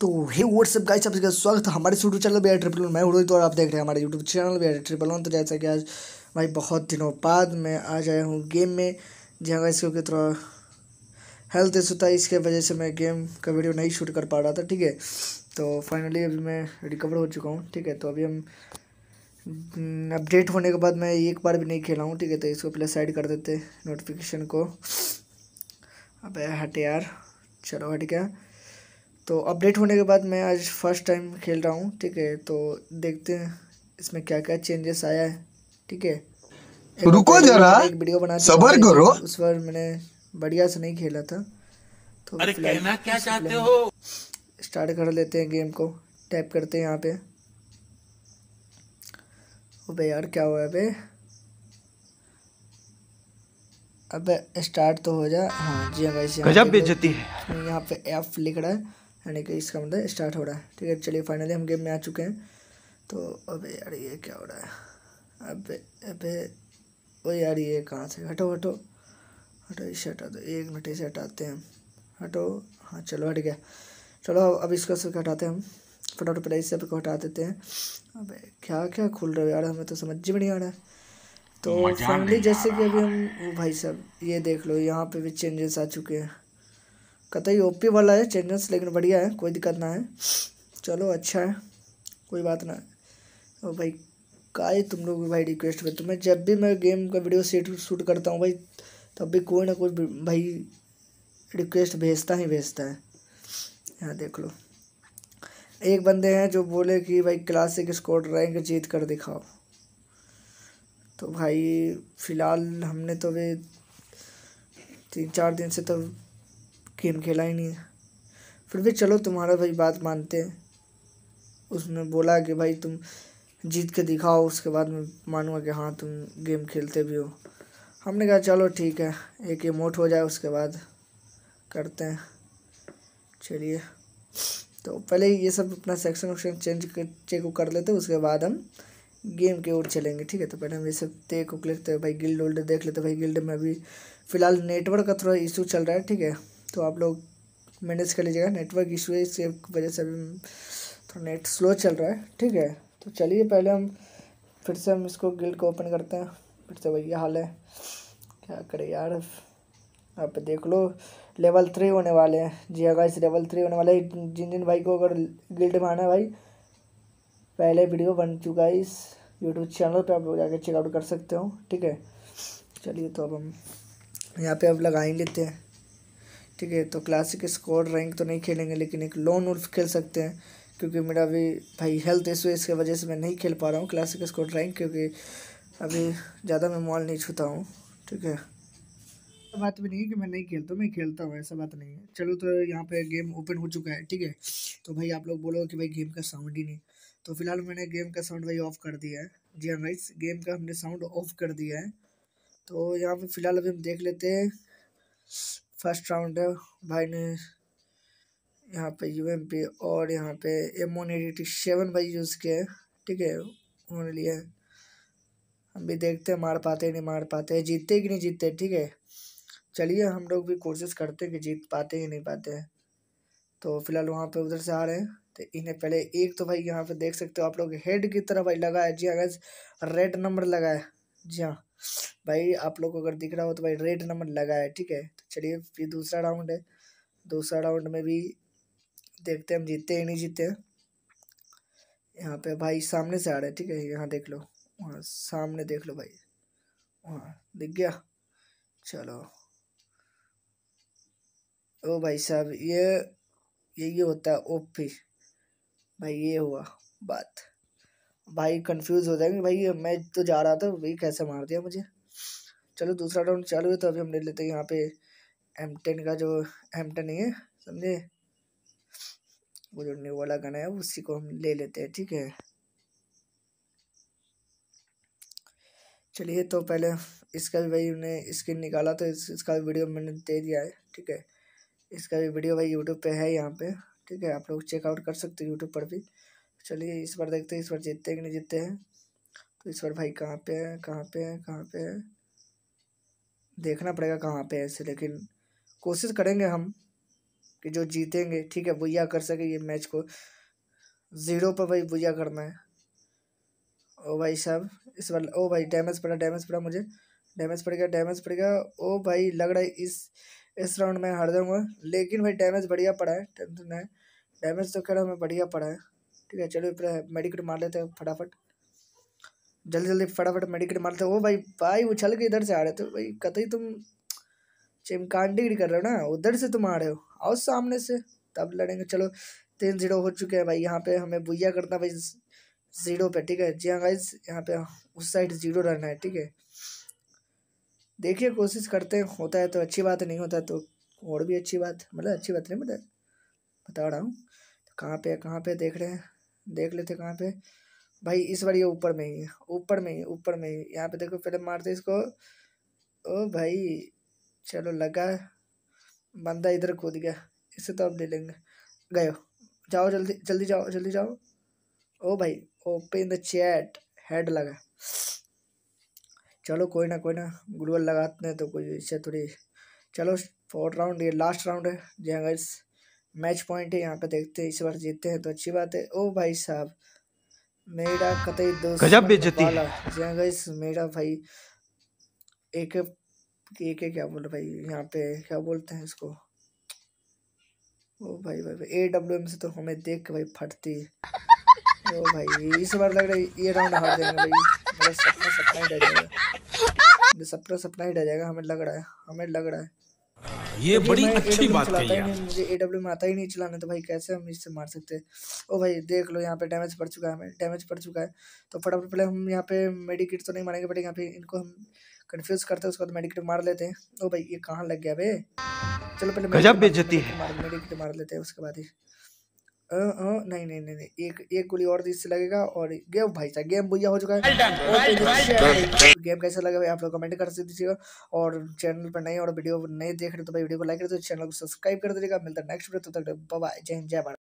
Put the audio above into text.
तो हे WhatsApp guys सबसे का स्वागत है हमारे YouTube channel B triple one मैं उड़ोई तो और आप देख रहे हैं हमारे YouTube channel B triple one तो जैसा कि आज भाई बहुत दिनों बाद मैं आ जाया हूँ गेम में जी हाँ गाइस क्योंकि थोड़ा हेल्थ इशू था इसके वजह से मैं गेम का वीडियो नहीं शूट कर पा रहा था ठीक है तो फाइनली अभी मैं रिकवर हो चुका हूँ ठीक है तो अभी हम अपडेट हम्म, होने के बाद मैं एक बार भी नहीं खेला हूँ ठीक है तो इसको पहले साइड कर देते नोटिफिकेशन को अब हट यार चलो हट गया तो अपडेट होने के बाद मैं आज फर्स्ट टाइम खेल रहा हूँ ठीक है तो देखते हैं इसमें क्या क्या चेंजेस आया है ठीक है रुको जरा एक वीडियो बना सबर करो उस पर मैंने बढ़िया से नहीं खेला था तो अरे कहना क्या चाहते हो स्टार्ट कर लेते हैं गेम को टैप करते हैं यहाँ पे अबे यार क्या हुआ अबे अबे स्टार्ट तो हो जा हाँ जी हाँ गजब बेइज्जती है यहाँ पे एफ लिख रहा है यानी कि इसका मतलब स्टार्ट हो रहा है ठीक है चलिए फाइनली हम गेम में आ चुके हैं तो अबे यार ये क्या हो रहा है अबे अबे ओ यार ये कहाँ से हटो हटो हटो इसे हटा दो एक मिनट इसे हटाते हैं हटो हाँ चलो हट गया चलो अब इसको सब हटाते हैं हम फटाफट पहले इसे सब को हटा देते हैं अब क्या क्या खुल रहा है यार हमें तो समझ ही नहीं आ रहा है तो फाइनली जैसे कि अभी हम भाई साहब ये देख लो यहाँ पे भी चेंजेस आ चुके हैं कतई ओपी वाला है चेंजेस लेकिन बढ़िया है कोई दिक्कत ना है चलो अच्छा है कोई बात ना और भाई का तुम लोग भाई रिक्वेस्ट करते मैं जब भी मैं गेम का वीडियो सेट शूट करता हूँ भाई तब भी कोई ना कोई भाई रिक्वेस्ट भेजता ही भेजता है यहाँ देख लो एक बंदे हैं जो बोले कि भाई क्लासिक स्कोर रैंक जीत कर दिखाओ तो भाई फ़िलहाल हमने तो वे तीन चार दिन से तो गेम खेला ही नहीं फिर भी चलो तुम्हारा भाई बात मानते हैं उसने बोला कि भाई तुम जीत के दिखाओ उसके बाद मैं मानूंगा कि हाँ तुम गेम खेलते भी हो हमने कहा चलो ठीक है एक इमोट हो जाए उसके बाद करते हैं चलिए तो पहले ये सब अपना सेक्शन वक्शन चेंज कर चेक कर लेते उसके बाद हम गेम के ओर चलेंगे ठीक है तो पहले हम ये सब ते को क्लिक तो भाई गिल्ड उल्ड देख लेते भाई गिल्ड में अभी फ़िलहाल नेटवर्क का थोड़ा इशू चल रहा है ठीक है तो आप लोग मैनेज कर लीजिएगा नेटवर्क इशू है इसके वजह से अभी थोड़ा नेट स्लो चल रहा है ठीक है तो चलिए पहले हम फिर से हम इसको गिल्ड को ओपन करते हैं फिर से वही हाल है क्या करें यार आप देख लो लेवल थ्री होने वाले हैं जी अगर इस लेवल थ्री होने वाले जिन जिन भाई को अगर गिल्ड में आना है भाई पहले वीडियो बन चुका है इस यूट्यूब चैनल पे आप जाके चेकआउट कर सकते हो ठीक है चलिए तो अब हम यहाँ पे अब लगा ही लेते हैं ठीक है तो क्लासिक स्कोर रैंक तो नहीं खेलेंगे लेकिन एक लोन उल्फ खेल सकते हैं क्योंकि मेरा अभी भाई हेल्थ इशू इसके वजह से मैं नहीं खेल पा रहा हूँ क्लासिक स्कोर रैंक क्योंकि अभी ज़्यादा मैं मॉल नहीं छूता हूँ ठीक है बात भी नहीं है कि मैं नहीं खेलता मैं खेलता हूँ ऐसा बात नहीं है चलो तो यहाँ पे गेम ओपन हो चुका है ठीक है तो भाई आप लोग बोलो कि भाई गेम का साउंड ही नहीं तो फिलहाल मैंने गेम का साउंड भाई ऑफ कर दिया है जी हाँ भाई गेम का हमने साउंड ऑफ कर दिया है तो यहाँ पे फिलहाल अभी हम देख लेते हैं फर्स्ट राउंड भाई ने यहाँ पे यू एम पी और यहाँ पे एम वन एटी सेवन भाई यूज़ किए ठीक है उन्होंने लिए हम भी देखते हैं मार पाते हैं नहीं मार पाते हैं जीतते कि नहीं जीतते ठीक है चलिए हम लोग भी कोशिश करते हैं कि जीत पाते हैं नहीं पाते हैं तो फिलहाल वहाँ पे उधर से आ रहे हैं तो इन्हें पहले एक तो भाई यहाँ पे देख सकते हो आप लोग हेड की तरह भाई लगा है जी हाँ रेड नंबर लगा है जी हाँ भाई आप लोग को अगर दिख रहा हो तो भाई रेड नंबर लगा है ठीक है तो चलिए फिर दूसरा राउंड है दूसरा राउंड में भी देखते हैं हम जीतते हैं नहीं जीतते यहाँ पे भाई सामने से आ रहा है ठीक है यहाँ देख लो वहाँ सामने देख लो भाई वहाँ दिख गया चलो ओ भाई साहब ये यही होता है ओपी भाई ये हुआ बात भाई कंफ्यूज हो जाएंगे भाई मैं तो जा रहा था भाई कैसे मार दिया मुझे चलो दूसरा राउंड चालू है तो अभी हम ले लेते हैं यहाँ पे एम टेन का जो एम टेन है समझे वो जो न्यू वाला गन है उसी को हम ले लेते हैं ठीक है चलिए तो पहले इसका भी भाई हमने स्किन निकाला तो इस, इसका भी वीडियो मैंने दे दिया है ठीक है इसका भी वीडियो भाई यूट्यूब पे है यहाँ पे ठीक है आप लोग चेकआउट कर सकते हो यूट्यूब पर भी चलिए इस बार देखते हैं इस बार जीतते हैं कि नहीं जीतते हैं तो इस बार भाई कहाँ पे है कहाँ पे है कहाँ पे है देखना पड़ेगा कहाँ पे ऐसे लेकिन कोशिश करेंगे हम कि जो जीतेंगे ठीक है बुया कर सके ये मैच को ज़ीरो पर भाई बुया करना है ओ भाई साहब इस बार ओ भाई डैमेज पड़ा डैमेज पड़ा मुझे डैमेज पड़ गया डैमेज पड़ गया ओ भाई लग रहा है इस इस राउंड में हार जाऊंगा लेकिन भाई डैमेज बढ़िया पड़ा है टेंशन है डैमेज तो कह रहा हमें बढ़िया पड़ा है ठीक है चलो मेडिकेट मार लेते हैं फटाफट जल्दी जल्दी फटाफट मेडिकेट मारते हो भाई भाई उछल के इधर से आ रहे थे तो भाई कतई तुम चिमकांडी कर रहे हो ना उधर से तुम आ रहे हो आओ सामने से तब लड़ेंगे चलो तीन जीरो हो चुके हैं भाई यहाँ पे हमें भुया करना भाई जीरो पे ठीक है जी हाँ भाई यहाँ पे उस साइड जीरो रहना है ठीक है देखिए कोशिश करते हैं होता है तो अच्छी बात नहीं होता तो और भी अच्छी बात मतलब अच्छी बात नहीं मतलब बता रहा हूँ तो कहाँ पे कहाँ पे देख रहे हैं देख लेते कहाँ पे भाई इस बार ये ऊपर में ही है ऊपर में ही ऊपर में ही यहाँ पे देखो पहले मारते इसको ओ भाई चलो लगा बंदा इधर कूद गया इससे तो अब ले लेंगे गए जाओ जल्दी जल्दी जाओ जल्दी जाओ ओ भाई ओपन द चैट हेड लगा चलो कोई ना कोई ना ग्लूअल लगाते हैं तो कोई इससे थोड़ी चलो फोर्थ राउंड ये लास्ट राउंड है जी हाँ गाइस मैच पॉइंट है यहाँ पे देखते हैं इस बार जीतते हैं तो अच्छी बात है ओ भाई साहब मेरा कतई दोस्त मेरा भाई एक एक क्या बोल भाई यहाँ पे क्या बोलते हैं इसको ओ भाई भाई ए डब्ल्यू एम से तो हमें देख के भाई फटती ओ भाई इस बार लग रहा है ये राउंड हार देंगे भाई मेरा सपना सपना ही डर जाएगा सपना सपना ही डर जाएगा हमें लग रहा है हमें लग रहा है हाँ, ये तो बड़ी अच्छी बात कही है मुझे ए डब्ल्यू में आता ही नहीं चलाने तो भाई कैसे हम इससे मार सकते हैं ओ भाई देख लो यहाँ पे डैमेज पड़ चुका है हमें डैमेज पड़ चुका है तो फटाफट पहले हम यहाँ पे मेडिकेट तो नहीं मारेंगे बट यहाँ पे इनको हम कन्फ्यूज करते हैं उसके बाद मेडिकेट मार लेते हैं ओ भाई ये कहाँ लग गया भाई चलो पहले गजब बेइज्जती है मेडिकेट मार लेते हैं उसके बाद ही नहीं नहीं नहीं नहीं एक एक गोली और इससे लगेगा और गेम भाई साहब गेम भैया हो चुका है well तो गेम कैसा लगा भाई आप लोग कमेंट कर दीजिएगा और चैनल पर नए और वीडियो नए देख रहे तो भाई वीडियो को लाइक कर दो चैनल को सब्सक्राइब कर दीजिएगा मिलता है नेक्स्ट वीडियो तो तक बाय जय हिंद जय भारत